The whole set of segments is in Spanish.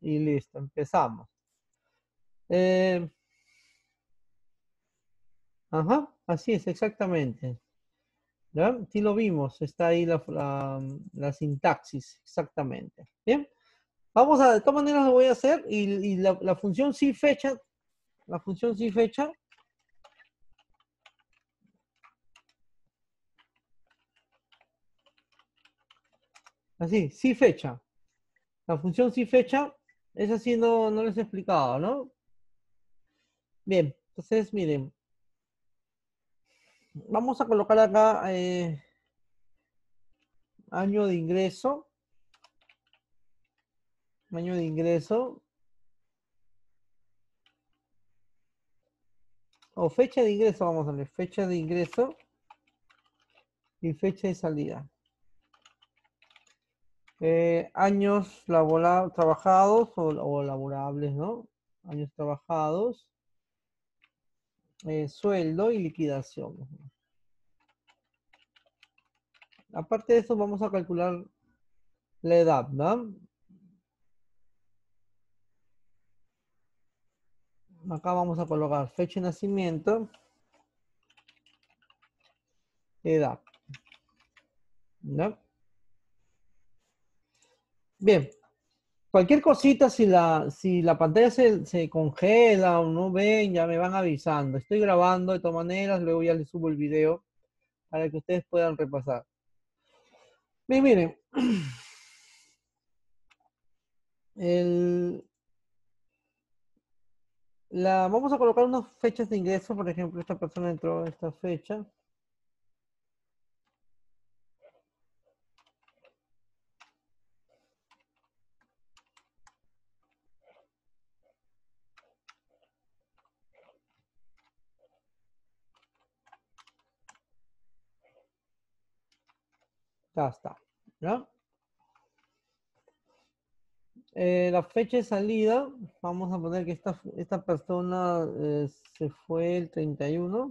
y listo, empezamos. Eh, ajá, así es, exactamente. Si lo vimos, está ahí la, sintaxis, exactamente. Bien, vamos a, de todas maneras lo voy a hacer y, la, la, función sí fecha, la función sí fecha. Así, sí fecha. La función sí fecha es así, no, les he explicado, ¿no? Bien, entonces miren. Vamos a colocar acá eh, año de ingreso. Año de ingreso. O fecha de ingreso, vamos a ver. Fecha de ingreso y fecha de salida. Eh, años trabajados o, laborables, ¿no? Años trabajados, eh, sueldo y liquidación. Aparte de eso, vamos a calcular la edad, ¿no? Acá vamos a colocar fecha de nacimiento, edad, ¿no? Bien, cualquier cosita, si la, si la pantalla se, congela o no ven, ya me van avisando. Estoy grabando de todas maneras, luego ya les subo el video para que ustedes puedan repasar. Bien, miren. la, vamos a colocar unas fechas de ingreso, por ejemplo, esta persona entró a esta fecha. hasta eh, la fecha de salida, vamos a poner que esta, esta persona eh, se fue el 31.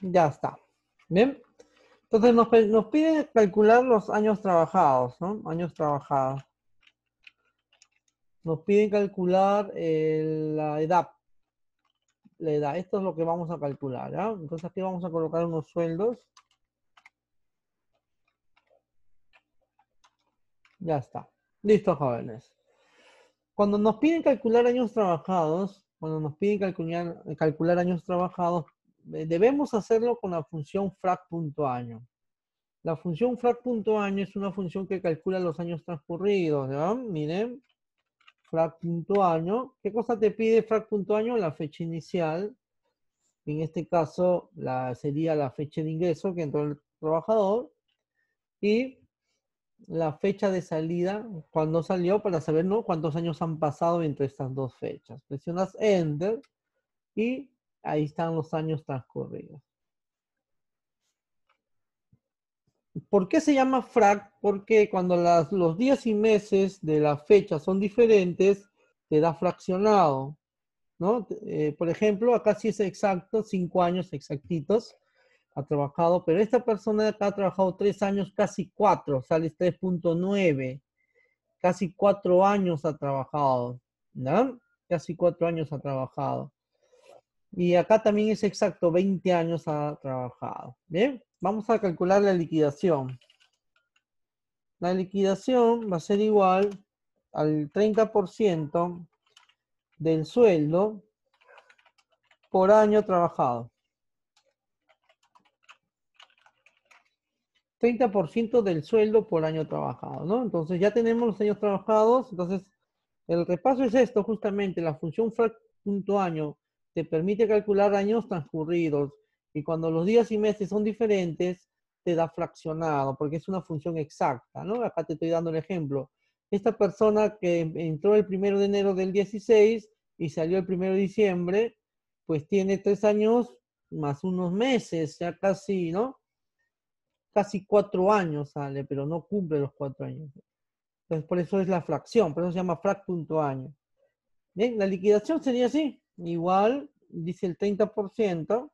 Ya está. Bien. Entonces nos, piden pide calcular los años trabajados, ¿no? Años trabajados. Nos piden calcular eh, la edad. La edad. Esto es lo que vamos a calcular, ¿ya? Entonces aquí vamos a colocar unos sueldos. Ya está. Listo, jóvenes. Cuando nos piden calcular años trabajados, cuando nos piden calcular años trabajados, eh, debemos hacerlo con la función frac.año. La función frac.año es una función que calcula los años transcurridos, ¿verdad? Miren, frac.año. ¿Qué cosa te pide frac.año? La fecha inicial. En este caso la, sería la fecha de ingreso que entró el trabajador. Y la fecha de salida, cuando salió, para saber cuántos años han pasado entre estas dos fechas. Presionas Enter y Ahí están los años transcurridos. ¿Por qué se llama frac? Porque cuando los días y meses de la fecha son diferentes, te da fraccionado. Eh, por ejemplo, acá sí es exacto, cinco años exactitos ha trabajado, pero esta persona acá ha trabajado tres años, casi cuatro, sale 3.9, casi cuatro años ha trabajado, ¿no? Casi cuatro años ha trabajado. Y acá también es exacto, 20 años ha trabajado. Bien, vamos a calcular la liquidación. La liquidación va a ser igual al 30% del sueldo por año trabajado. 30% del sueldo por año trabajado, ¿no? Entonces ya tenemos los años trabajados, entonces el repaso es esto justamente, la función frac.año año te permite calcular años transcurridos y cuando los días y meses son diferentes, te da fraccionado, porque es una función exacta, ¿no? Acá te estoy dando el ejemplo. Esta persona que entró el primero de enero del 16 y salió el primero de diciembre, pues tiene tres años más unos meses, ya casi, ¿no? Casi cuatro años sale, pero no cumple los cuatro años. Entonces, por eso es la fracción, por eso se llama frac punto Bien, la liquidación sería así igual, dice el 30%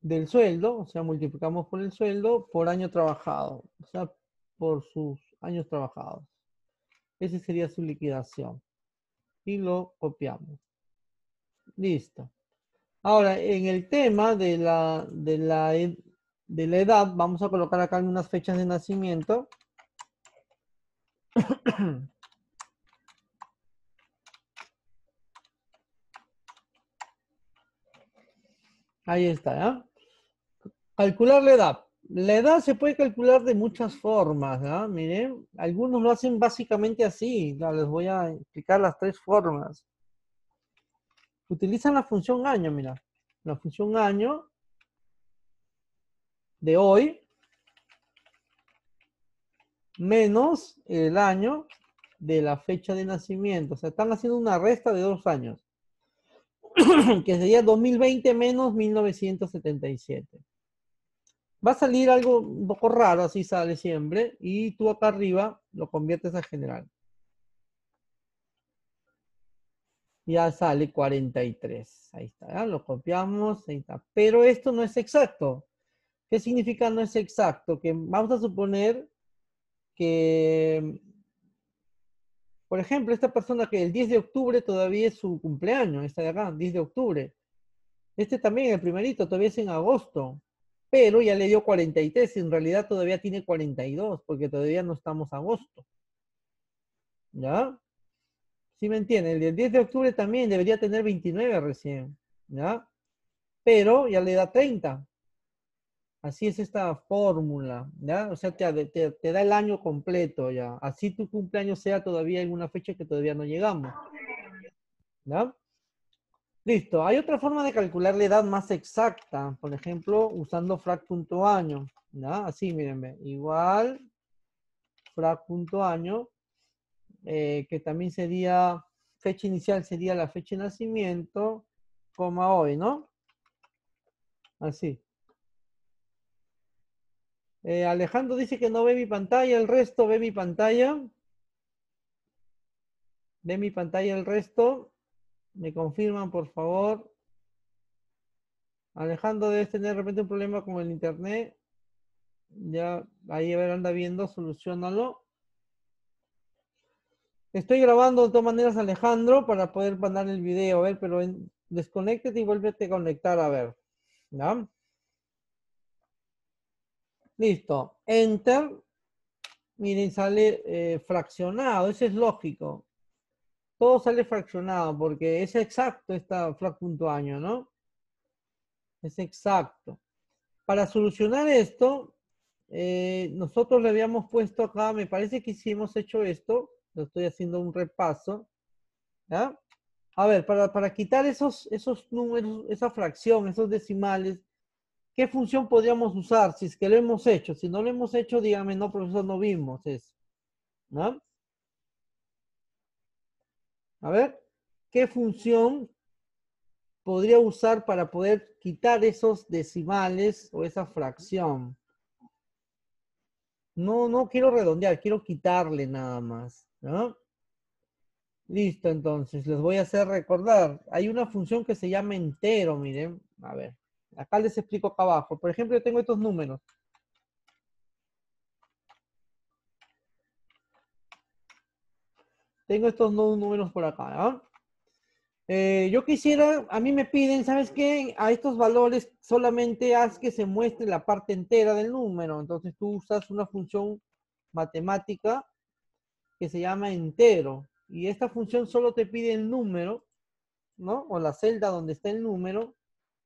del sueldo, o sea, multiplicamos por el sueldo por año trabajado, o sea, por sus años trabajados. Esa sería su liquidación. Y lo copiamos. Listo. Ahora, en el tema de la, de la edad, vamos a colocar acá unas fechas de nacimiento. Ahí está, ¿ya? Calcular la edad. La edad se puede calcular de muchas formas, ¿ya? Miren, algunos lo hacen básicamente así. les voy a explicar las tres formas. Utilizan la función año, mira. La función año de hoy menos el año de la fecha de nacimiento. O sea, están haciendo una resta de dos años. que sería 2020 menos 1977. Va a salir algo un poco raro, así sale siempre, y tú acá arriba lo conviertes a general. Ya sale 43. Ahí está, ¿eh? lo copiamos, ahí está. Pero esto no es exacto. ¿Qué significa no es exacto? Que vamos a suponer que por ejemplo, esta persona que el 10 de octubre todavía es su cumpleaños, esta de acá, 10 de octubre. Este también, el primerito, todavía es en agosto, pero ya le dio 43, en realidad todavía tiene 42, porque todavía no estamos agosto. ¿Ya? ¿Sí me entienden? El 10 de octubre también debería tener 29 recién, ¿ya? Pero ya le da 30, Así es esta fórmula, ¿ya? O sea, te, da el año completo, ¿ya? Así tu cumpleaños sea todavía en una fecha que todavía no llegamos. ¿Ya? Listo. Hay otra forma de calcular la edad más exacta, por ejemplo, usando frac.año, ¿ya? Así, mírenme, igual frac.año, eh, que también sería, fecha inicial sería la fecha de nacimiento, coma hoy, ¿no? Así. Eh, Alejandro dice que no ve mi pantalla, el resto ve mi pantalla. Ve mi pantalla el resto. Me confirman, por favor. Alejandro, debes tener de repente un problema con el internet. Ya, ahí a ver, anda viendo, solucionalo. Estoy grabando de todas maneras, Alejandro, para poder mandar el video. A ver, pero desconectate y vuélvete a conectar, a ver. ¿Ya? ¿no? Listo. Enter. Miren, sale eh, fraccionado. eso es lógico. Todo sale fraccionado porque es exacto esta frac año, ¿no? Es exacto. Para solucionar esto, eh, nosotros le habíamos puesto acá, me parece que hicimos hecho esto. Lo estoy haciendo un repaso. A ver, para, quitar esos, esos números, esa fracción, esos decimales, ¿Qué función podríamos usar si es que lo hemos hecho? Si no lo hemos hecho, dígame, no, profesor, no vimos eso. ¿No? A ver, ¿qué función podría usar para poder quitar esos decimales o esa fracción? No, no quiero redondear, quiero quitarle nada más. Listo, entonces, les voy a hacer recordar. Hay una función que se llama entero, miren. A ver. Acá les explico acá abajo. Por ejemplo, yo tengo estos números. Tengo estos dos números por acá. ¿ah? Eh, yo quisiera, a mí me piden, ¿sabes qué? A estos valores solamente haz que se muestre la parte entera del número. Entonces tú usas una función matemática que se llama entero. Y esta función solo te pide el número, ¿no? O la celda donde está el número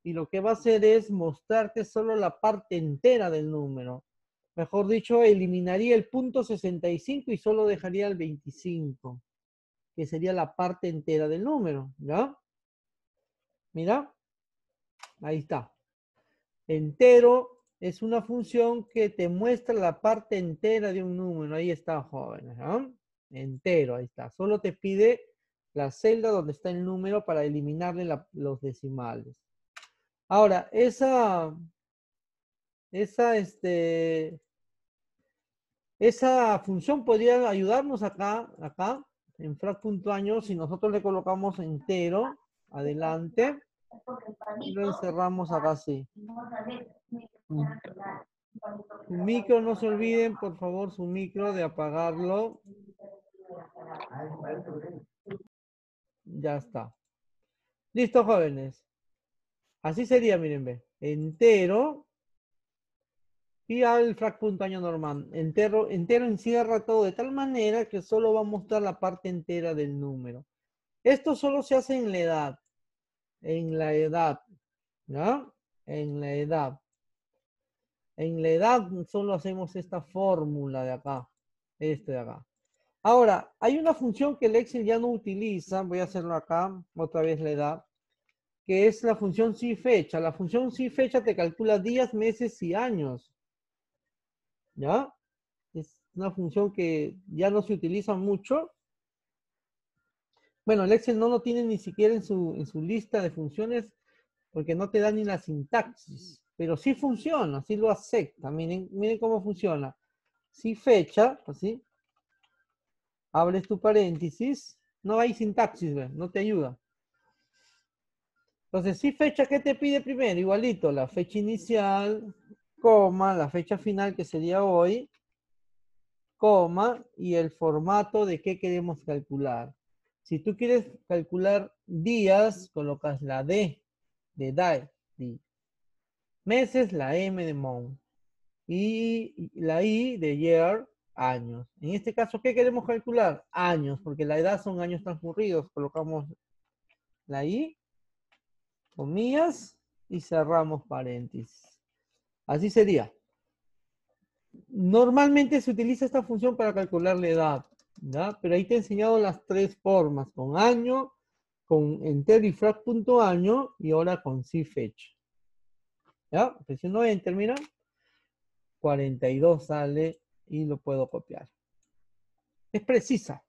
y lo que va a hacer es mostrarte solo la parte entera del número. Mejor dicho, eliminaría el punto 65 y solo dejaría el 25, que sería la parte entera del número, ¿ya? Mira, ahí está. Entero es una función que te muestra la parte entera de un número. Ahí está, jóvenes, Entero, ahí está. Solo te pide la celda donde está el número para eliminarle los decimales. Ahora, esa, esa, este, esa función podría ayudarnos acá, acá, en frac.año, si nosotros le colocamos entero, adelante, y lo encerramos acá así. Su micro, no se olviden, por favor, su micro de apagarlo. Ya está. Listo, jóvenes. Así sería, miren, Entero. Y al frac año normal. Entero, entero encierra todo de tal manera que solo va a mostrar la parte entera del número. Esto solo se hace en la edad. En la edad. ¿No? En la edad. En la edad solo hacemos esta fórmula de acá. Este de acá. Ahora, hay una función que el Excel ya no utiliza. Voy a hacerlo acá. Otra vez la edad que es la función SI fecha. La función SI fecha te calcula días, meses y años. ¿Ya? Es una función que ya no se utiliza mucho. Bueno, el Excel no lo tiene ni siquiera en su, lista de funciones porque no te da ni la sintaxis. Pero sí funciona, sí lo acepta. Miren, miren cómo funciona. Si fecha, así, abres tu paréntesis, no hay sintaxis, no te ayuda. Entonces, si fecha, ¿qué te pide primero? Igualito, la fecha inicial, coma, la fecha final que sería hoy, coma, y el formato de qué queremos calcular. Si tú quieres calcular días, colocas la D de DAE. Meses, la M de month. Y la I de year, años. En este caso, ¿qué queremos calcular? Años, porque la edad son años transcurridos. Colocamos la I comillas y cerramos paréntesis. Así sería. Normalmente se utiliza esta función para calcular la edad, ¿ya? pero ahí te he enseñado las tres formas, con año, con enter y y ahora con si fecha. ¿Ya? Presiono enter, mira. 42 sale y lo puedo copiar. Es precisa.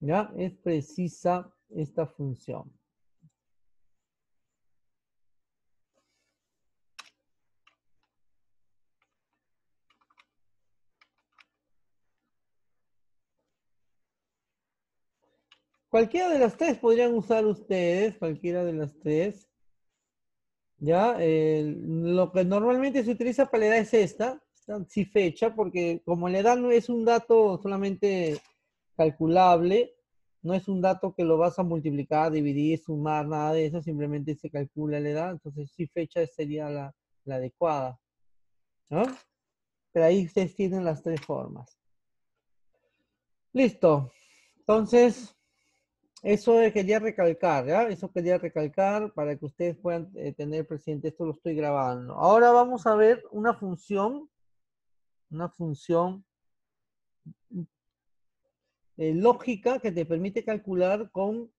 ¿Ya? Es precisa esta función. Cualquiera de las tres podrían usar ustedes, cualquiera de las tres. ¿Ya? lo que normalmente se utiliza para la edad es esta, si fecha, porque como la edad no es un dato solamente calculable, no es un dato que lo vas a multiplicar, dividir, sumar, nada de eso, simplemente se calcula la edad, entonces sí fecha sería la, adecuada. Pero ahí ustedes tienen las tres formas. Listo. Entonces, eso quería recalcar, ¿ya? Eso quería recalcar para que ustedes puedan eh, tener presente, esto lo estoy grabando. Ahora vamos a ver una función, una función eh, lógica que te permite calcular con,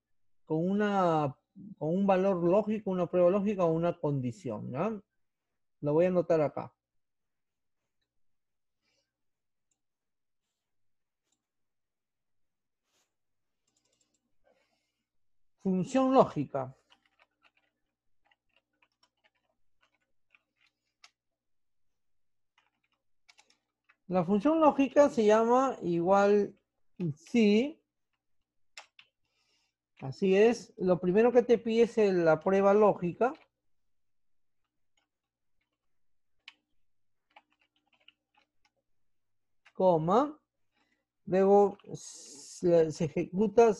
con, una, un valor lógico, una prueba lógica o una condición. Lo voy a anotar acá. Función lógica. La función lógica se llama igual Sí. Así es. Lo primero que te pide es la prueba lógica. Coma. Luego se ejecuta,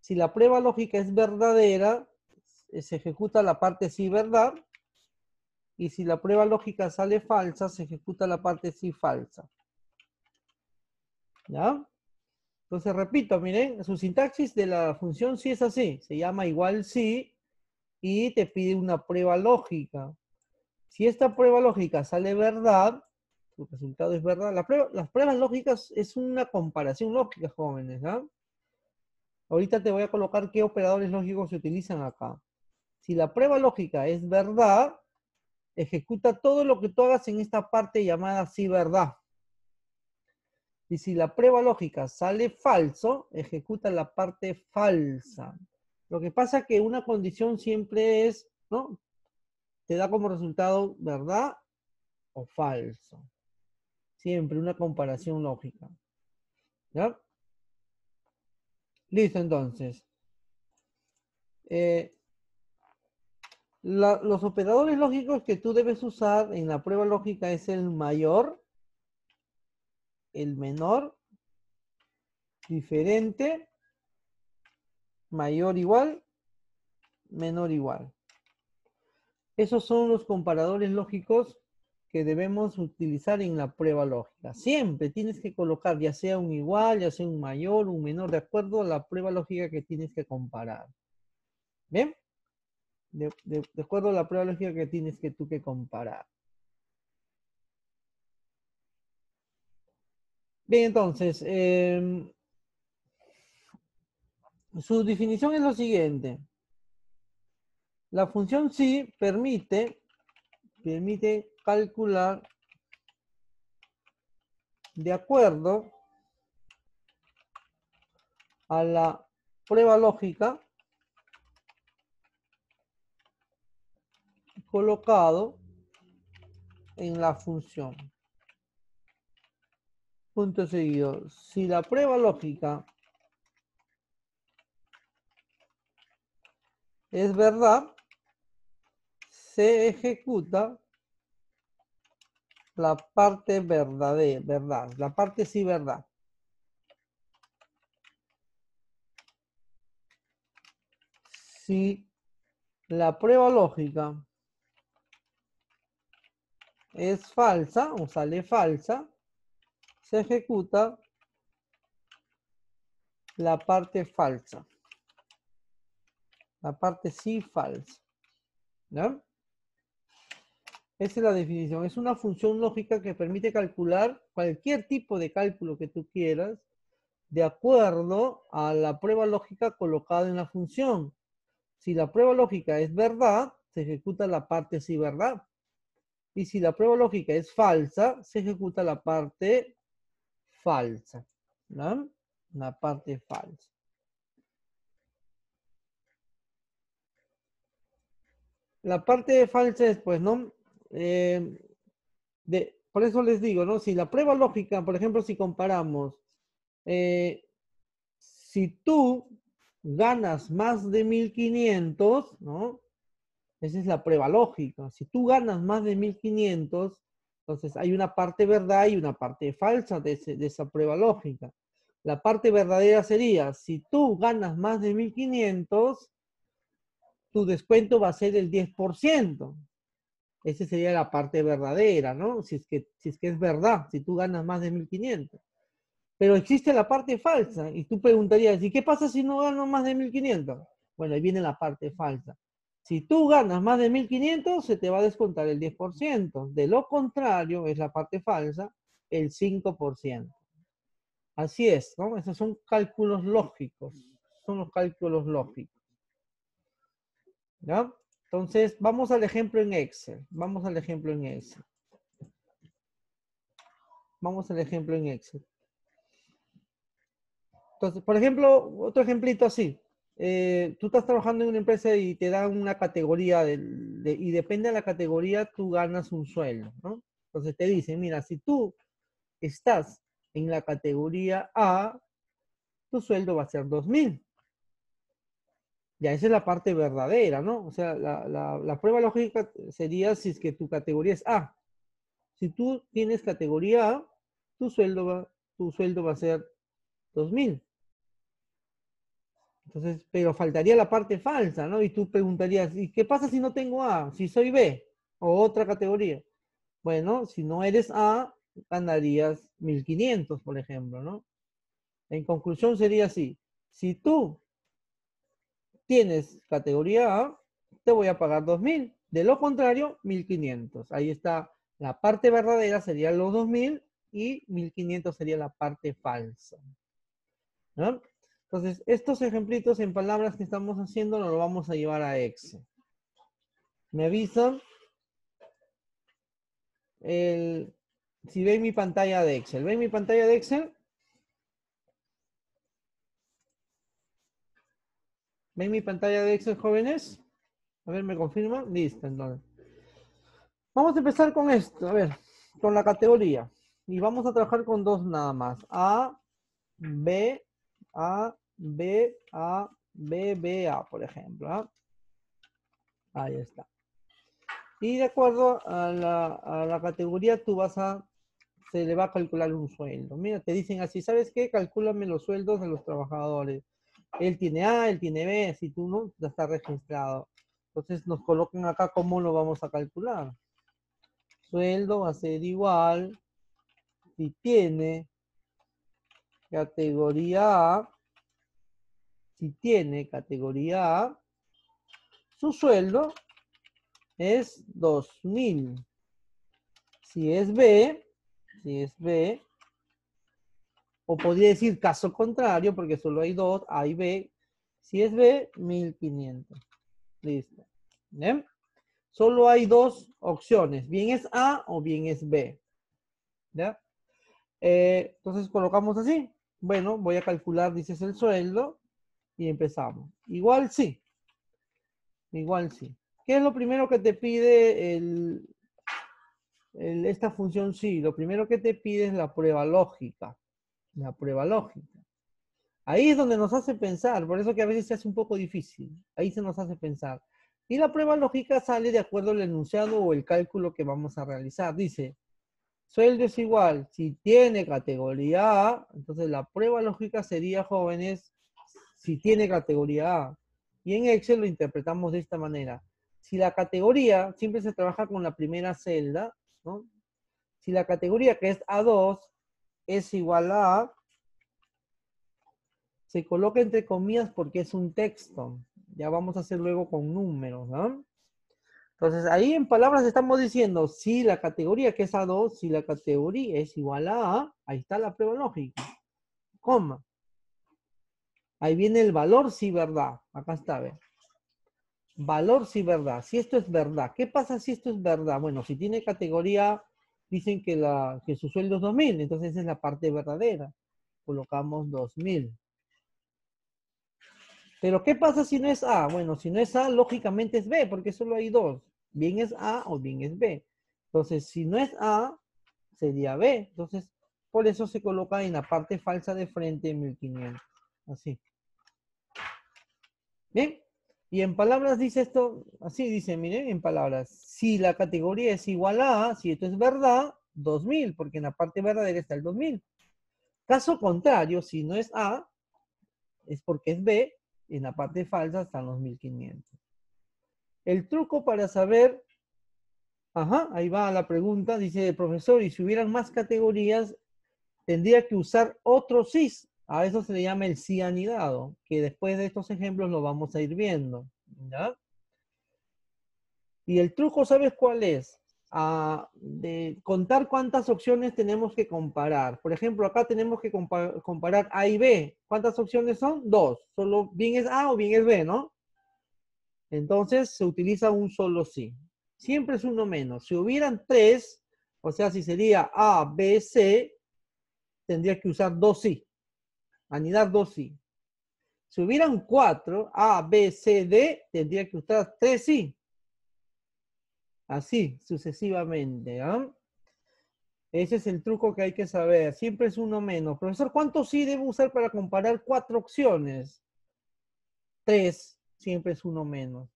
si la prueba lógica es verdadera, eh, se ejecuta la parte sí verdad. Y si la prueba lógica sale falsa, se ejecuta la parte sí falsa. ¿Ya? Entonces, repito, miren, su sintaxis de la función sí es así. Se llama igual sí y te pide una prueba lógica. Si esta prueba lógica sale verdad, su resultado es verdad. las pruebas lógicas es una comparación lógica, jóvenes. ¿ah? Ahorita te voy a colocar qué operadores lógicos se utilizan acá. Si la prueba lógica es verdad, ejecuta todo lo que tú hagas en esta parte llamada sí verdad. Y si la prueba lógica sale falso, ejecuta la parte falsa. Lo que pasa es que una condición siempre es, ¿no? Te da como resultado verdad o falso. Siempre una comparación lógica. ¿Ya? Listo, entonces. Eh, los operadores lógicos que tú debes usar en la prueba lógica es el mayor el menor diferente mayor igual menor igual. Esos son los comparadores lógicos que debemos utilizar en la prueba lógica. Siempre tienes que colocar ya sea un igual, ya sea un mayor, un menor, de acuerdo a la prueba lógica que tienes que comparar. ¿Bien? De, de acuerdo a la prueba lógica que tienes que tú que comparar. Bien, entonces, em, su definición es lo siguiente. La función si permite, permite calcular de acuerdo a la prueba lógica colocado en la función. Punto seguido. Si la prueba lógica es verdad, se ejecuta la parte verdadera, verdad, la parte sí verdad. Si la prueba lógica es falsa o sale falsa, se ejecuta la parte falsa. La parte sí falsa. ¿No? Esa es la definición. Es una función lógica que permite calcular cualquier tipo de cálculo que tú quieras de acuerdo a la prueba lógica colocada en la función. Si la prueba lógica es verdad, se ejecuta la parte sí verdad. Y si la prueba lógica es falsa, se ejecuta la parte falsa, ¿no? La parte falsa. La parte falsa es, pues, ¿no? Eh, de, por eso les digo, ¿no? Si la prueba lógica, por ejemplo, si comparamos, eh, si tú ganas más de 1500, ¿no? Esa es la prueba lógica. Si tú ganas más de 1500, entonces, hay una parte verdad y una parte falsa de, esa prueba lógica. La parte verdadera sería, si tú ganas más de 1500, tu descuento va a ser el 10%. Esa sería la parte verdadera, ¿no? Si es, que, si es que es verdad, si tú ganas más de 1500. Pero existe la parte falsa. Y tú preguntarías, ¿y qué pasa si no gano más de 1500? Bueno, ahí viene la parte falsa. Si tú ganas más de 1.500, se te va a descontar el 10%. De lo contrario, es la parte falsa, el 5%. Así es, ¿no? Esos son cálculos lógicos. Son los cálculos lógicos. ¿Ya? Entonces, vamos al ejemplo en Excel. Vamos al ejemplo en Excel. Vamos al ejemplo en Excel. Entonces, por ejemplo, otro ejemplito así. Eh, tú estás trabajando en una empresa y te dan una categoría y depende de la categoría tú ganas un sueldo, ¿no? Entonces te dicen, mira, si tú estás en la categoría A, tu sueldo va a ser 2.000. Ya, esa es la parte verdadera, ¿no? O sea, la, prueba lógica sería si es que tu categoría es A. Si tú tienes categoría A, tu sueldo va, tu sueldo va a ser 2.000. Entonces, pero faltaría la parte falsa, ¿no? Y tú preguntarías, ¿y qué pasa si no tengo A? Si soy B o otra categoría. Bueno, si no eres A, ganarías 1500, por ejemplo, ¿no? En conclusión sería así. Si tú tienes categoría A, te voy a pagar 2000. De lo contrario, 1500. Ahí está la parte verdadera, sería los 2000 y 1500 sería la parte falsa. ¿no? Entonces, estos ejemplitos en palabras que estamos haciendo nos lo vamos a llevar a Excel. Me avisan si ven mi pantalla de Excel. ¿Ven mi pantalla de Excel? ¿Ven mi pantalla de Excel, jóvenes? A ver, ¿me confirman? Listo, entonces. Vamos a empezar con esto, a ver, con la categoría. Y vamos a trabajar con dos nada más. A, B a, B, A, B, B, A, por ejemplo. ¿ah? Ahí está. Y de acuerdo a la, categoría, tú vas a, se le va a calcular un sueldo. Mira, te dicen así, ¿sabes qué? Calcúlame los sueldos de los trabajadores. Él tiene A, él tiene B, si tú no, ya está registrado. Entonces nos colocan acá cómo lo vamos a calcular. Sueldo va a ser igual, si tiene categoría A, si tiene categoría A, su sueldo es 2000. Si es B, si es B, o podría decir caso contrario, porque solo hay dos, A y B. Si es B, 1500. Listo. Solo hay dos opciones, bien es A o bien es B. ¿Ya? Eh, entonces colocamos así. Bueno, voy a calcular, dices, el sueldo y empezamos. Igual sí. Igual sí. ¿Qué es lo primero que te pide esta función sí? Lo primero que te pide es la prueba lógica. La prueba lógica. Ahí es donde nos hace pensar, por eso que a veces se hace un poco difícil. Ahí se nos hace pensar. Y la prueba lógica sale de acuerdo al enunciado o el cálculo que vamos a realizar. Dice, Sueldo es igual, Si tiene categoría A, entonces la prueba lógica sería, jóvenes, si tiene categoría A. Y en Excel lo interpretamos de esta manera. Si la categoría, siempre se trabaja con la primera celda, ¿no? Si la categoría que es A2 es igual A, se coloca entre comillas porque es un texto. Ya vamos a hacer luego con números, ¿no? Entonces, ahí en palabras estamos diciendo si la categoría que es A2, si la categoría es igual a A, ahí está la prueba lógica. Coma. Ahí viene el valor si verdad. Acá está, ve. Valor si verdad. Si esto es verdad. ¿Qué pasa si esto es verdad? Bueno, si tiene categoría, dicen que, la, que su sueldo es 2000, entonces esa es la parte verdadera. Colocamos 2000. Pero ¿qué pasa si no es A? Bueno, si no es A, lógicamente es B, porque solo hay dos. Bien es A o bien es B. Entonces, si no es A, sería B. Entonces, por eso se coloca en la parte falsa de frente 1500. Así. Bien. Y en palabras dice esto, así dice, miren, en palabras. Si la categoría es igual a, A, si esto es verdad, 2000, porque en la parte verdadera está el 2000. Caso contrario, si no es A, es porque es B, en la parte falsa están los 1500. El truco para saber, ajá, ahí va la pregunta, dice el profesor, y si hubieran más categorías, tendría que usar otro cis. A eso se le llama el anidado, que después de estos ejemplos lo vamos a ir viendo. ¿ya? Y el truco, ¿sabes cuál es? de contar cuántas opciones tenemos que comparar. Por ejemplo, acá tenemos que comparar A y B. ¿Cuántas opciones son? Dos. Solo bien es A o bien es B, ¿no? Entonces se utiliza un solo sí. Siempre es uno menos. Si hubieran tres, o sea, si sería A, B, C, tendría que usar dos sí. Anidar dos sí. Si hubieran cuatro, A, B, C, D, tendría que usar tres sí. Así, sucesivamente. ¿ah? Ese es el truco que hay que saber. Siempre es uno menos. Profesor, ¿cuántos sí debo usar para comparar cuatro opciones? Tres siempre es uno menos.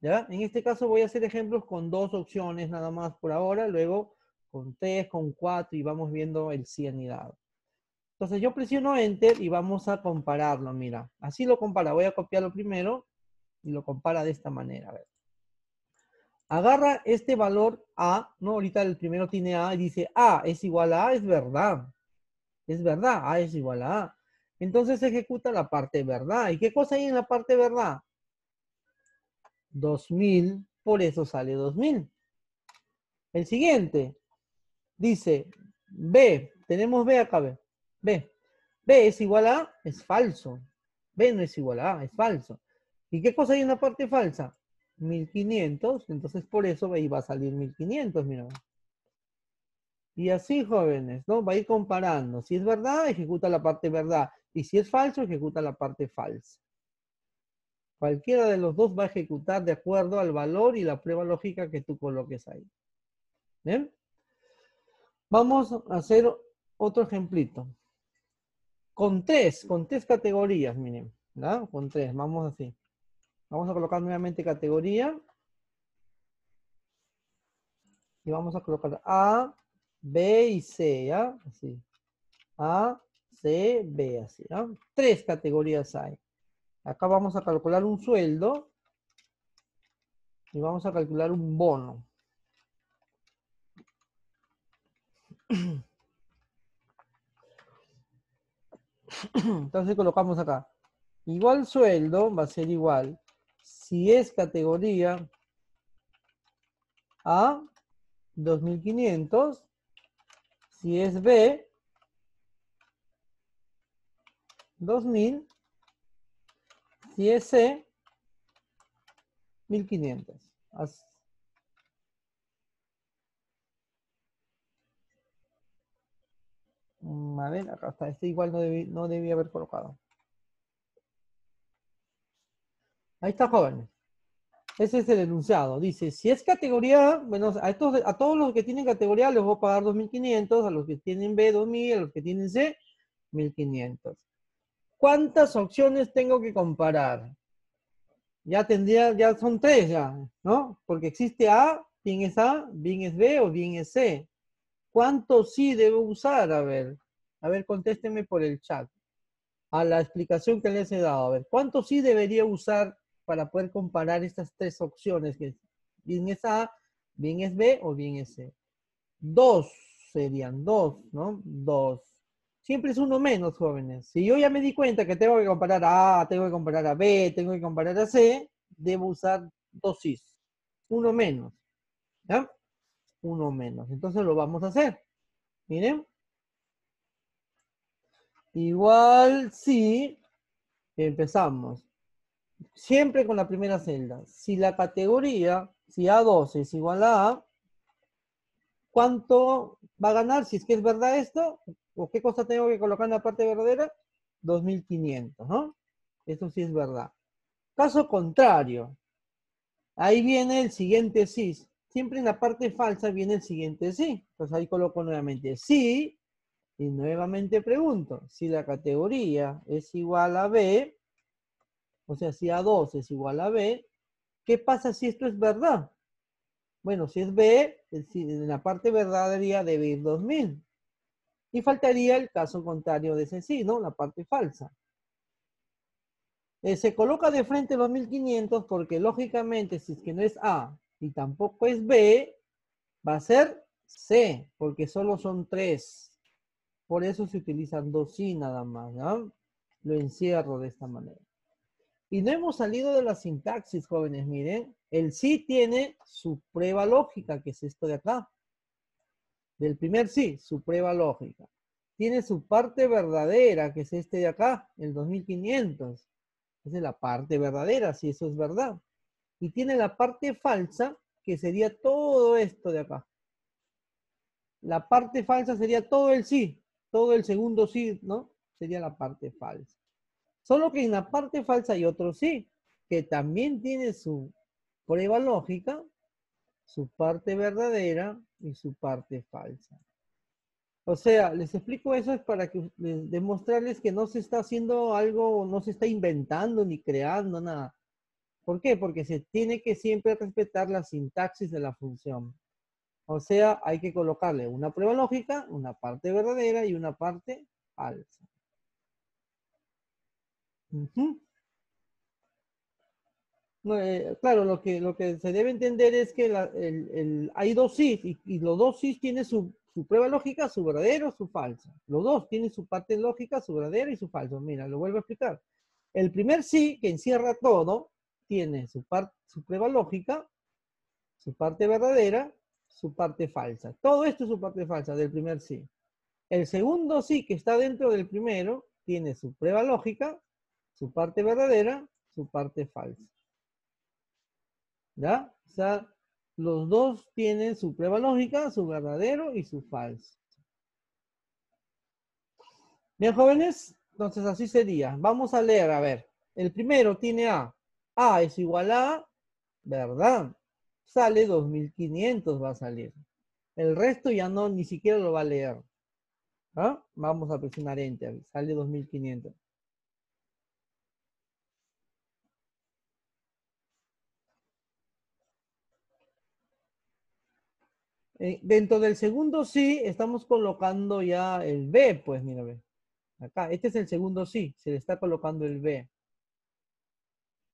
¿Ya? En este caso voy a hacer ejemplos con dos opciones nada más por ahora, luego con tres, con cuatro y vamos viendo el y dado. Entonces yo presiono Enter y vamos a compararlo, mira. Así lo compara, voy a copiarlo primero y lo compara de esta manera, Agarra este valor A, ¿no? Ahorita el primero tiene A y dice A ah, es igual a A, es verdad. Es verdad, A es igual a A. Entonces ejecuta la parte verdad. ¿Y qué cosa hay en la parte verdad? 2000, por eso sale 2000. El siguiente dice B, tenemos B acá, B. B. es igual a, es falso. B no es igual a es falso. ¿Y qué cosa hay en la parte falsa? 1500, entonces por eso ahí va a salir 1500, mira. Y así, jóvenes, ¿no? Va a ir comparando. Si es verdad, ejecuta la parte verdad. Y si es falso, ejecuta la parte falsa. Cualquiera de los dos va a ejecutar de acuerdo al valor y la prueba lógica que tú coloques ahí. ¿Bien? Vamos a hacer otro ejemplito. Con tres, con tres categorías, miren. ¿Verdad? Con tres, vamos así. Vamos a colocar nuevamente categoría. Y vamos a colocar A, B y C, ¿ya? Así. A, C, B, así, ¿no? Tres categorías hay. Acá vamos a calcular un sueldo y vamos a calcular un bono. Entonces colocamos acá. Igual sueldo va a ser igual si es categoría A, 2500. Si es B, 2000, si es C, 1500. Mm, a ver, acá está. Este igual no debí, haber colocado. Ahí está, jóvenes. Ese es el enunciado. Dice, si es categoría bueno, a, estos, a todos los que tienen categoría les voy a pagar 2.500, a los que tienen B, 2.000, a los que tienen C, 1.500. ¿Cuántas opciones tengo que comparar? Ya tendría, ya son tres ya, ¿no? Porque existe A, bien es A, bien es B o bien es C. ¿Cuánto sí debo usar? A ver, a ver, contésteme por el chat. A la explicación que les he dado. A ver, ¿cuánto sí debería usar para poder comparar estas tres opciones? Que bien es A, bien es B o bien es C. Dos serían dos, ¿no? Dos siempre es uno menos, jóvenes. Si yo ya me di cuenta que tengo que comparar a A, tengo que comparar a B, tengo que comparar a C, debo usar dosis. Uno menos. ¿Ya? Uno menos. Entonces lo vamos a hacer. Miren. Igual si empezamos. Siempre con la primera celda. Si la categoría, si a 2 es igual a A, ¿cuánto va a ganar? Si es que es verdad esto, pues, qué cosa tengo que colocar en la parte verdadera? 2500, ¿no? Eso sí es verdad. Caso contrario, ahí viene el siguiente sí. Siempre en la parte falsa viene el siguiente sí. Entonces ahí coloco nuevamente sí y nuevamente pregunto si la categoría es igual a B, o sea, si A2 es igual a B, ¿qué pasa si esto es verdad? Bueno, si es B, en la parte verdadera debe ir 2000. Y faltaría el caso contrario de ese sí, ¿no? La parte falsa. Eh, se coloca de frente los 1500 porque lógicamente si es que no es A y tampoco es B, va a ser C, porque solo son tres. Por eso se utilizan dos sí nada más, ¿no? Lo encierro de esta manera. Y no hemos salido de la sintaxis, jóvenes, miren. El sí tiene su prueba lógica, que es esto de acá del primer sí, su prueba lógica. Tiene su parte verdadera, que es este de acá, el 2500. Esa es la parte verdadera, si eso es verdad. Y tiene la parte falsa, que sería todo esto de acá. La parte falsa sería todo el sí, todo el segundo sí, ¿no? Sería la parte falsa. Solo que en la parte falsa hay otro sí, que también tiene su prueba lógica, su parte verdadera, y su parte falsa. O sea, les explico eso es para que demostrarles que no se está haciendo algo, no se está inventando ni creando nada. ¿Por qué? Porque se tiene que siempre respetar la sintaxis de la función. O sea, hay que colocarle una prueba lógica, una parte verdadera y una parte falsa. Eh, claro, lo que, lo que se debe entender es que hay dos sí y, los dos sí tienen su, prueba lógica, su verdadero, su falso. Los dos tienen su parte lógica, su verdadera y su falso. Mira, lo vuelvo a explicar. El primer sí, que encierra todo, tiene su, su prueba lógica, su parte verdadera, su parte falsa. Todo esto es su parte falsa del primer sí. El segundo sí, que está dentro del primero, tiene su prueba lógica, su parte verdadera, su parte falsa. ¿Ya? O sea, los dos tienen su prueba lógica, su verdadero y su falso. Bien, jóvenes, entonces así sería. Vamos a leer, a ver. El primero tiene A. A es igual a, ¿verdad? Sale 2500 va a salir. El resto ya no, ni siquiera lo va a leer. ¿Ah? Vamos a presionar Enter. Sale 2500. Eh, dentro del segundo sí, estamos colocando ya el B, pues, mira, ve. Acá, este es el segundo sí, se le está colocando el B.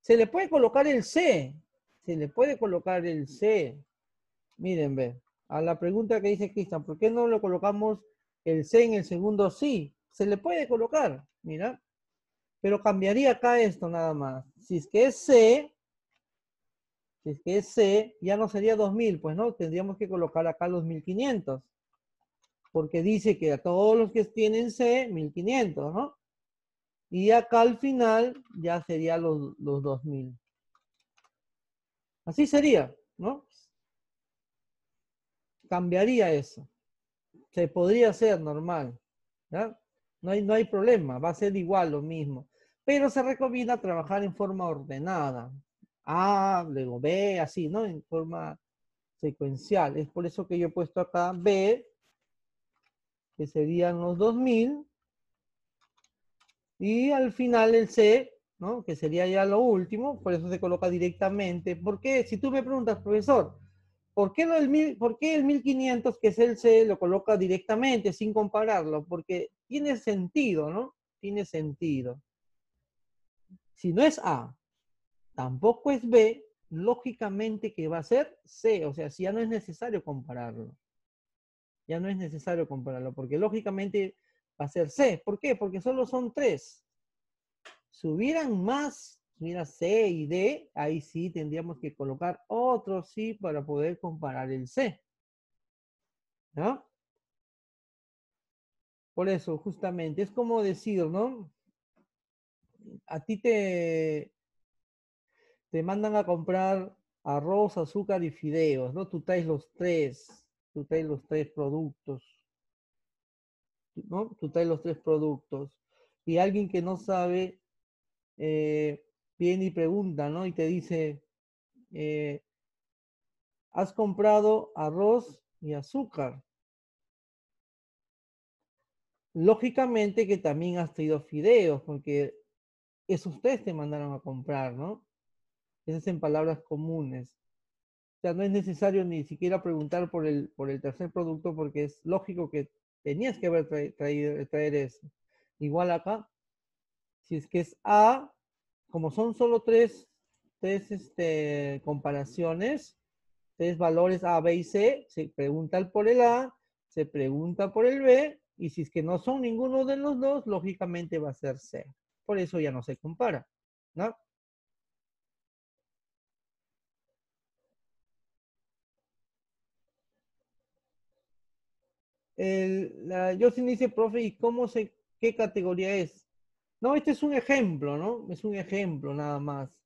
Se le puede colocar el C, se le puede colocar el C. Miren, ve, a la pregunta que dice Cristian, ¿por qué no le colocamos el C en el segundo sí? Se le puede colocar, mira. Pero cambiaría acá esto nada más. Si es que es C, si es que es C, ya no sería 2000, pues no, tendríamos que colocar acá los 1500. Porque dice que a todos los que tienen C, 1500, ¿no? Y acá al final ya sería los, 2000. Así sería, ¿no? Cambiaría eso. Se podría hacer normal. No, hay, no hay problema, va a ser igual lo mismo. Pero se recomienda trabajar en forma ordenada. A, ah, luego B, así, ¿no? En forma secuencial. Es por eso que yo he puesto acá B, que serían los 2000, y al final el C, ¿no? Que sería ya lo último, por eso se coloca directamente. Porque si tú me preguntas, profesor, ¿por qué, el, mil, ¿por qué el 1500, que es el C, lo coloca directamente sin compararlo? Porque tiene sentido, ¿no? Tiene sentido. Si no es A, tampoco es B, lógicamente que va a ser C. O sea, si ya no es necesario compararlo. Ya no es necesario compararlo, porque lógicamente va a ser C. ¿Por qué? Porque solo son tres. Si hubieran más, mira, C y D, ahí sí tendríamos que colocar otro sí para poder comparar el C. ¿No? Por eso, justamente, es como decir, ¿no? A ti te, te mandan a comprar arroz, azúcar y fideos, ¿no? Tú traes los tres, tú traes los tres productos, ¿no? Tú traes los tres productos. Y alguien que no sabe, eh, viene y pregunta, ¿no? Y te dice, eh, has comprado arroz y azúcar. Lógicamente que también has traído fideos, porque esos tres te mandaron a comprar, ¿no? esas en palabras comunes. O sea, no es necesario ni siquiera preguntar por el, por el tercer producto porque es lógico que tenías que haber traído, traer, eso. Igual acá, si es que es A, como son solo tres, este, comparaciones, tres valores A, B y C, se pregunta por el A, se pregunta por el B, y si es que no son ninguno de los dos, lógicamente va a ser C. Por eso ya no se compara, ¿no? el, la, yo se dice, profe, ¿y cómo sé qué categoría es? No, este es un ejemplo, ¿no? Es un ejemplo nada más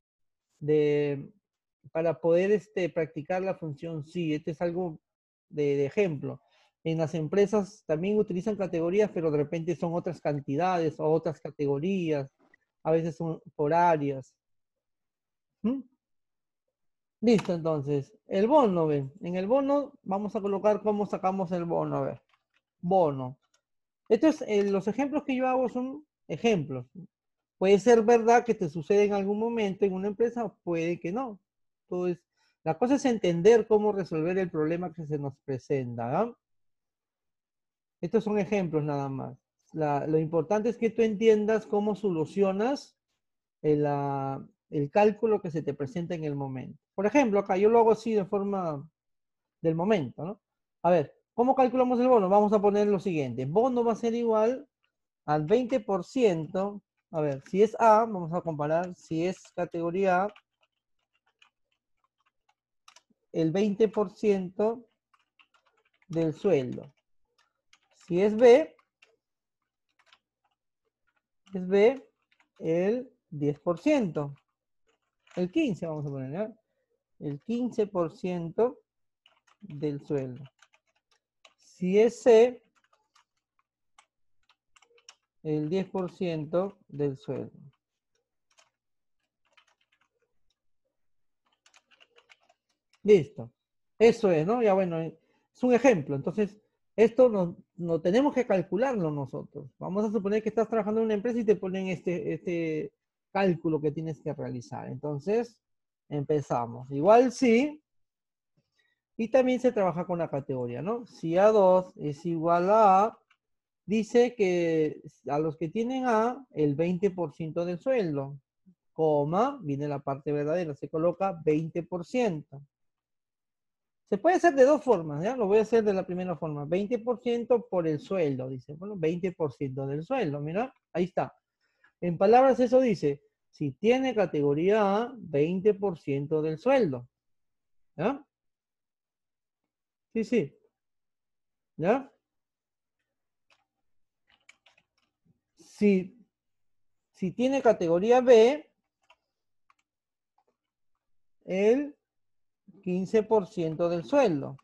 de, para poder este, practicar la función sí. Este es algo de, ejemplo. En las empresas también utilizan categorías, pero de repente son otras cantidades o otras categorías. A veces son por áreas. ¿Mm? Listo, entonces. El bono, ¿ven? En el bono vamos a colocar cómo sacamos el bono, a ver bono. Estos, eh, los ejemplos que yo hago son ejemplos. Puede ser verdad que te sucede en algún momento en una empresa, puede que no. Entonces, la cosa es entender cómo resolver el problema que se nos presenta. Estos son ejemplos nada más. lo importante es que tú entiendas cómo solucionas el, el cálculo que se te presenta en el momento. Por ejemplo, acá yo lo hago así de forma del momento, ¿no? A ver, ¿Cómo calculamos el bono? Vamos a poner lo siguiente. Bono va a ser igual al 20%. A ver, si es A, vamos a comparar. Si es categoría A, el 20% del sueldo. Si es B, es B, el 10%. El 15, vamos a poner, El 15% del sueldo ese el 10% del sueldo. Listo. Eso es, ¿no? Ya bueno, es un ejemplo. Entonces, esto no, tenemos que calcularlo nosotros. Vamos a suponer que estás trabajando en una empresa y te ponen este, este cálculo que tienes que realizar. Entonces, empezamos. Igual sí, y también se trabaja con la categoría, ¿no? Si A2 es igual a A, dice que a los que tienen A, el 20% del sueldo, coma, viene la parte verdadera, se coloca 20%. Se puede hacer de dos formas, ¿ya? Lo voy a hacer de la primera forma. 20% por el sueldo, dice. Bueno, 20% del sueldo, mira, ahí está. En palabras eso dice, si tiene categoría A, 20% del sueldo. ¿Ya? Sí, sí. ¿Ya? Si, si tiene categoría B, el 15% del sueldo.